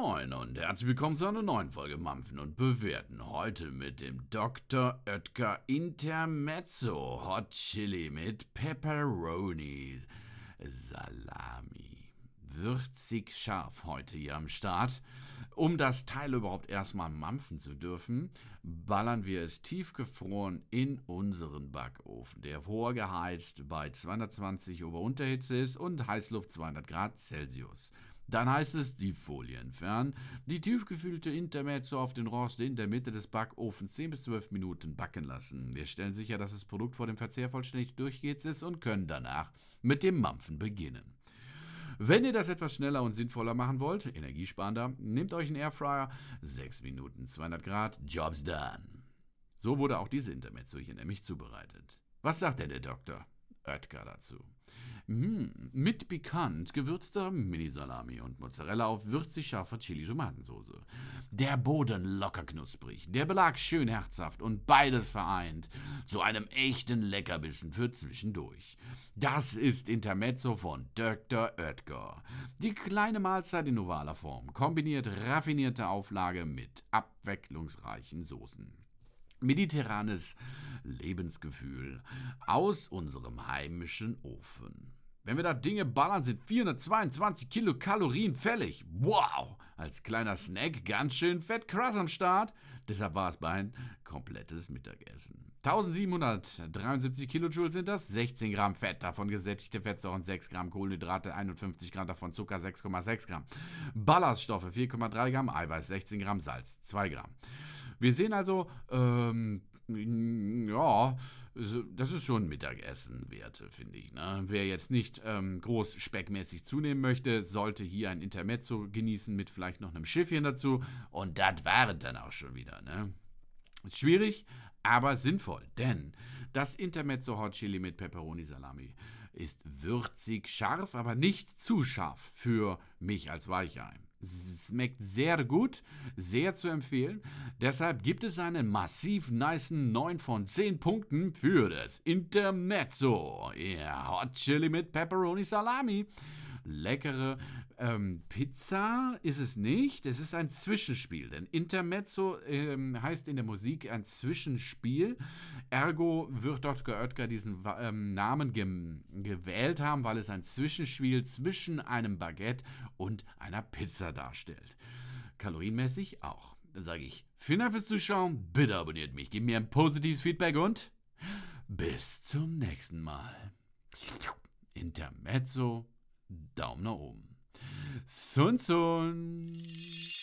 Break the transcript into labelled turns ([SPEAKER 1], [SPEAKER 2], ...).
[SPEAKER 1] Moin und herzlich willkommen zu einer neuen Folge Mampfen und Bewerten. Heute mit dem Dr. Oetker Intermezzo Hot Chili mit Pepperoni Salami. Würzig scharf heute hier am Start. Um das Teil überhaupt erstmal mampfen zu dürfen, ballern wir es tiefgefroren in unseren Backofen, der vorgeheizt bei 220 Ober-Unterhitze ist und Heißluft 200 Grad Celsius. Dann heißt es, die Folie entfernen, die tiefgekühlte Intermezzo auf den Rost in der Mitte des Backofens 10 bis 12 Minuten backen lassen. Wir stellen sicher, dass das Produkt vor dem Verzehr vollständig durchgeht ist und können danach mit dem Mampfen beginnen. Wenn ihr das etwas schneller und sinnvoller machen wollt, energiesparender, nehmt euch einen Airfryer, 6 Minuten 200 Grad, Job's done. So wurde auch diese Intermezzo hier nämlich zubereitet. Was sagt denn der Doktor? Oetker dazu. Mmh, mit pikant gewürzter Minisalami und Mozzarella auf würzig scharfer Chili-Tomatensoße. Der Boden locker knusprig, der Belag schön herzhaft und beides vereint zu einem echten Leckerbissen für zwischendurch. Das ist Intermezzo von Dr. Oetker. Die kleine Mahlzeit in ovaler Form kombiniert raffinierte Auflage mit abwechslungsreichen Soßen mediterranes Lebensgefühl aus unserem heimischen Ofen. Wenn wir da Dinge ballern, sind 422 Kilokalorien fällig. Wow! Als kleiner Snack ganz schön fett krass am Start. Deshalb war es mein komplettes Mittagessen. 1773 Kilojoule sind das, 16 Gramm Fett, davon gesättigte Fettsäuren 6 Gramm, Kohlenhydrate 51 Gramm, davon Zucker 6,6 Gramm, Ballaststoffe 4,3 Gramm, Eiweiß 16 Gramm, Salz 2 Gramm. Wir sehen also, ähm, ja, das ist schon Mittagessen wert, finde ich. Ne? Wer jetzt nicht ähm, groß speckmäßig zunehmen möchte, sollte hier ein Intermezzo genießen mit vielleicht noch einem Schiffchen dazu. Und das war dann auch schon wieder. Ne? Ist schwierig, aber sinnvoll, denn das Intermezzo Hot Chili mit Pepperoni Salami ist würzig scharf, aber nicht zu scharf für mich als Weichei. Schmeckt sehr gut, sehr zu empfehlen. Deshalb gibt es einen massiv nice 9 von 10 Punkten für das Intermezzo. Ja, Hot Chili mit Pepperoni Salami leckere ähm, Pizza ist es nicht. Es ist ein Zwischenspiel. Denn Intermezzo ähm, heißt in der Musik ein Zwischenspiel. Ergo wird Dr. Oetker diesen ähm, Namen ge gewählt haben, weil es ein Zwischenspiel zwischen einem Baguette und einer Pizza darstellt. Kalorienmäßig auch. Dann sage ich, vielen Dank fürs Zuschauen. Bitte abonniert mich, gebt mir ein positives Feedback und bis zum nächsten Mal. Intermezzo Daumen nach oben. Sun Sun!